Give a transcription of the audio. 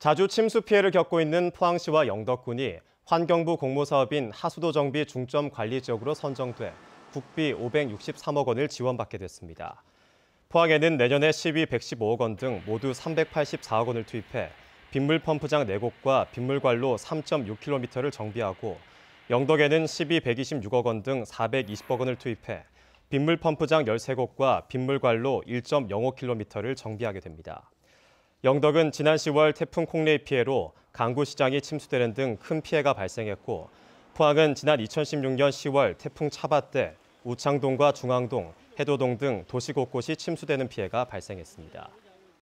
자주 침수 피해를 겪고 있는 포항시와 영덕군이 환경부 공모사업인 하수도 정비 중점 관리 지역으로 선정돼 국비 563억 원을 지원받게 됐습니다. 포항에는 내년에 시비 115억 원 등 모두 384억 원을 투입해 빗물 펌프장 4곳과 빗물관로 3.6km를 정비하고 영덕에는 시비 126억 원 등 420억 원을 투입해 빗물 펌프장 13곳과 빗물관로 1.05km를 정비하게 됩니다. 영덕은 지난 10월 태풍 콩레이 피해로 강구시장이 침수되는 등 큰 피해가 발생했고 포항은 지난 2016년 10월 태풍 차바 때 우창동과 중앙동, 해도동 등 도시 곳곳이 침수되는 피해가 발생했습니다.